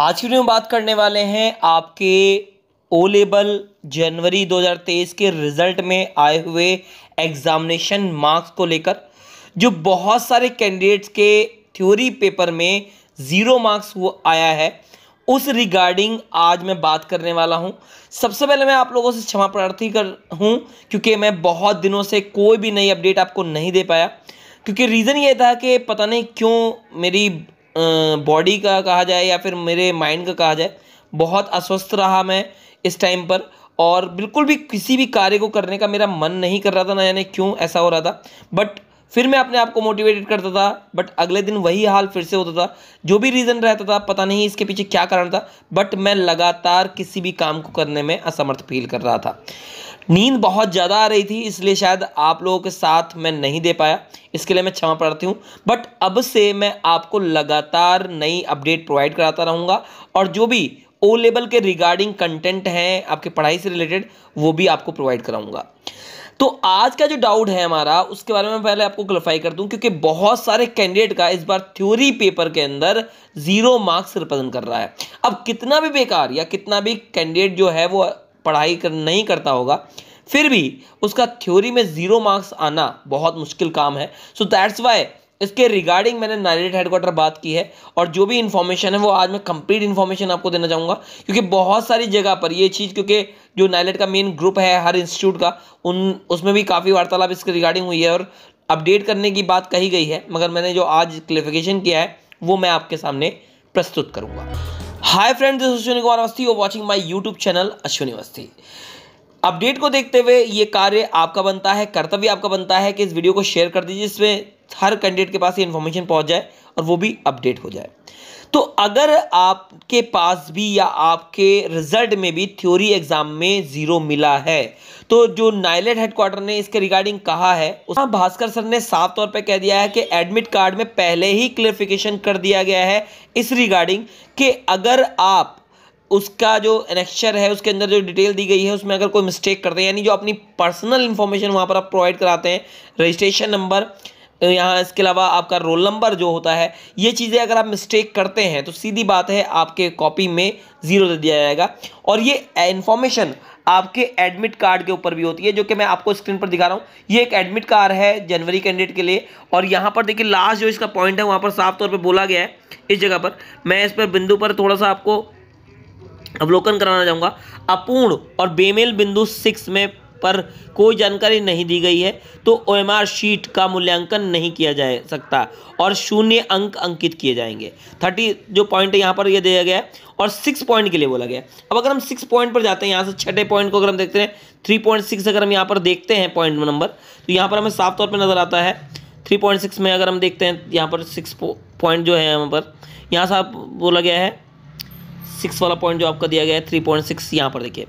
आज की वीडियो में बात करने वाले हैं आपके ओ लेबल जनवरी 2023 के रिजल्ट में आए हुए एग्जामिनेशन मार्क्स को लेकर जो बहुत सारे कैंडिडेट्स के थ्योरी पेपर में ज़ीरो मार्क्स वो आया है उस रिगार्डिंग आज मैं बात करने वाला हूं सबसे पहले मैं आप लोगों से क्षमा प्रार्थी कर हूं क्योंकि मैं बहुत दिनों से कोई भी नई अपडेट आपको नहीं दे पाया क्योंकि रीज़न ये था कि पता नहीं क्यों मेरी बॉडी का कहा जाए या फिर मेरे माइंड का कहा जाए बहुत अस्वस्थ रहा मैं इस टाइम पर और बिल्कुल भी किसी भी कार्य को करने का मेरा मन नहीं कर रहा था ना यानी क्यों ऐसा हो रहा था बट फिर मैं अपने आप को मोटिवेटेड करता था बट अगले दिन वही हाल फिर से होता था जो भी रीज़न रहता था पता नहीं इसके पीछे क्या कारण था बट मैं लगातार किसी भी काम को करने में असमर्थ फील कर रहा था नींद बहुत ज़्यादा आ रही थी इसलिए शायद आप लोगों के साथ मैं नहीं दे पाया इसके लिए मैं क्षमा पढ़ती हूँ बट अब से मैं आपको लगातार नई अपडेट प्रोवाइड कराता रहूँगा और जो भी ओ लेवल के रिगार्डिंग कंटेंट हैं आपके पढ़ाई से रिलेटेड वो भी आपको प्रोवाइड कराऊँगा तो आज का जो डाउट है हमारा उसके बारे में पहले आपको क्लरिफाई कर दूं क्योंकि बहुत सारे कैंडिडेट का इस बार थ्योरी पेपर के अंदर जीरो मार्क्स रिप्रेजेंट कर रहा है अब कितना भी बेकार या कितना भी कैंडिडेट जो है वो पढ़ाई कर नहीं करता होगा फिर भी उसका थ्योरी में ज़ीरो मार्क्स आना बहुत मुश्किल काम है सो दैट्स वाई इसके रिगार्डिंग मैंने नाइडेड हेडक्वार्टर बात की है और जो भी इन्फॉर्मेशन है वो आज मैं कंप्लीट इन्फॉर्मेशन आपको देना चाहूँगा क्योंकि बहुत सारी जगह पर ये चीज़ क्योंकि जो नाइलेट का मेन ग्रुप है हर इंस्टीट्यूट का उन उसमें भी काफ़ी वार्तालाप इसके रिगार्डिंग हुई है और अपडेट करने की बात कही गई है मगर मैंने जो आज क्लियरिफिकेशन किया है वो मैं आपके सामने प्रस्तुत करूँगा hi friends this Ashwini Kumar Awasthi और watching my YouTube channel Ashwini Awasthi update को देखते हुए ये कार्य आपका बनता है कर्तव्य आपका बनता है कि इस वीडियो को शेयर कर दीजिए जिसमें हर कैंडिडेट के पास ये इन्फॉर्मेशन पहुंच जाए और वो भी अपडेट हो जाए तो अगर आपके पास भी या आपके रिजल्ट में भी थ्योरी एग्जाम में ज़ीरो मिला है तो जो नाइलेट हेडक्वार्टर ने इसके रिगार्डिंग कहा है उसमें भास्कर सर ने साफ तौर पर कह दिया है कि एडमिट कार्ड में पहले ही क्लियरिफिकेशन कर दिया गया है इस रिगार्डिंग कि अगर आप उसका जो एनेक्चर है उसके अंदर जो डिटेल दी गई है उसमें अगर कोई मिस्टेक करते हैं यानी जो अपनी पर्सनल इन्फॉर्मेशन वहाँ पर आप प्रोवाइड कराते हैं रजिस्ट्रेशन नंबर तो यहाँ इसके अलावा आपका रोल नंबर जो होता है ये चीज़ें अगर आप मिस्टेक करते हैं तो सीधी बात है आपके कॉपी में ज़ीरो दे दिया जाएगा और ये इन्फॉर्मेशन आपके एडमिट कार्ड के ऊपर भी होती है जो कि मैं आपको स्क्रीन पर दिखा रहा हूँ ये एक एडमिट कार्ड है जनवरी कैंडिडेट के लिए और यहाँ पर देखिए लास्ट जो इसका पॉइंट है वहाँ पर साफ तौर पर बोला गया है इस जगह पर मैं इस पर बिंदु पर थोड़ा सा आपको अवलोकन कराना चाहूँगा अपूर्ण और बेमेल बिंदु सिक्स में पर कोई जानकारी नहीं दी गई है तो ओ शीट का मूल्यांकन नहीं किया जा सकता और शून्य अंक अंकित किए जाएंगे थर्टी जो पॉइंट है यहाँ पर यह दिया गया है और सिक्स पॉइंट के लिए बोला गया अब अगर हम सिक्स पॉइंट पर जाते हैं यहाँ से छठे पॉइंट को अगर हम देखते हैं थ्री पॉइंट सिक्स अगर हम यहाँ पर देखते हैं पॉइंट नंबर तो यहाँ पर हमें साफ तौर पर नज़र आता है थ्री पॉइंट सिक्स में अगर हम देखते हैं यहाँ पर सिक्स पॉइंट जो है यहाँ पर यहाँ साफ बोला गया है सिक्स वाला पॉइंट जो आपका दिया गया है थ्री पॉइंट सिक्स यहाँ पर देखिए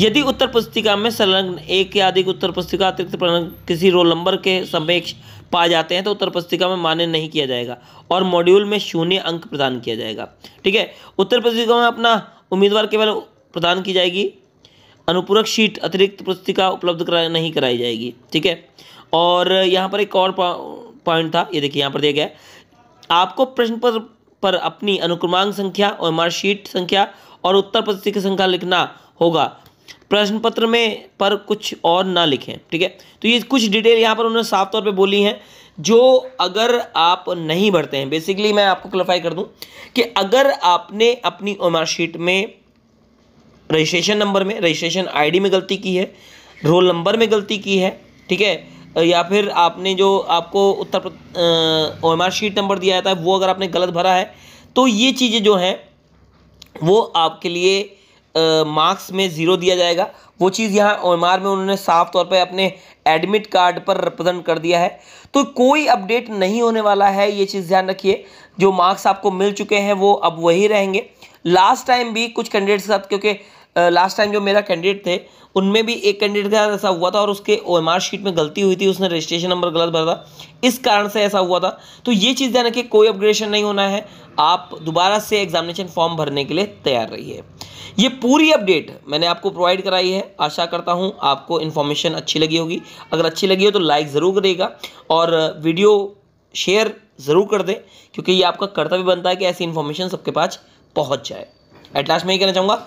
यदि उत्तर पुस्तिका में संलग्न एक या अधिक उत्तर पुस्तिका अतिरिक्त किसी रोल नंबर के समेक्ष पाए जाते हैं तो उत्तर पुस्तिका में मान्य नहीं किया जाएगा और मॉड्यूल में शून्य अंक प्रदान किया जाएगा ठीक है उत्तर पुस्तिका में अपना उम्मीदवार केवल प्रदान की जाएगी अनुपूरक शीट अतिरिक्त पुस्तिका उपलब्ध करा नहीं कराई जाएगी ठीक है और यहाँ पर एक और पॉइंट था ये देखिए यहाँ पर दिया गया आपको प्रश्न पत्र पर अपनी अनुक्रमांक संख्या और मार्कशीट संख्या और उत्तर पुस्तिक की संख्या लिखना होगा प्रश्न पत्र में पर कुछ और ना लिखें ठीक है तो ये कुछ डिटेल यहाँ पर उन्होंने साफ तौर पे बोली हैं जो अगर आप नहीं भरते हैं बेसिकली मैं आपको क्लरिफाई कर दूं कि अगर आपने अपनी मार्कशीट में रजिस्ट्रेशन नंबर में रजिस्ट्रेशन आईडी में गलती की है रोल नंबर में गलती की है ठीक है या फिर आपने जो आपको उत्तर ओ एम शीट नंबर दिया जाता है वो अगर आपने गलत भरा है तो ये चीज़ें जो हैं वो आपके लिए मार्क्स में ज़ीरो दिया जाएगा वो चीज़ यहाँ ओ में उन्होंने साफ तौर पर अपने एडमिट कार्ड पर रिप्रजेंट कर दिया है तो कोई अपडेट नहीं होने वाला है ये चीज़ ध्यान रखिए जो मार्क्स आपको मिल चुके हैं वो अब वही रहेंगे लास्ट टाइम भी कुछ कैंडिडेट्स के साथ क्योंकि लास्ट टाइम जो मेरा कैंडिडेट थे उनमें भी एक कैंडिडेट का ऐसा हुआ था और उसके ओ शीट में गलती हुई थी उसने रजिस्ट्रेशन नंबर गलत भरा था इस कारण से ऐसा हुआ था तो ये चीज़ ध्यान रखिए कोई अपग्रेडेशन नहीं होना है आप दोबारा से एग्जामिनेशन फॉर्म भरने के लिए तैयार रहिए ये पूरी अपडेट मैंने आपको प्रोवाइड कराई है आशा करता हूँ आपको इन्फॉर्मेशन अच्छी लगी होगी अगर अच्छी लगी हो तो लाइक ज़रूर करेगा और वीडियो शेयर ज़रूर कर दें क्योंकि ये आपका कर्तव्य बनता है कि ऐसी इन्फॉर्मेशन सबके पास पहुँच जाए एट लास्ट मैं ये कहना चाहूँगा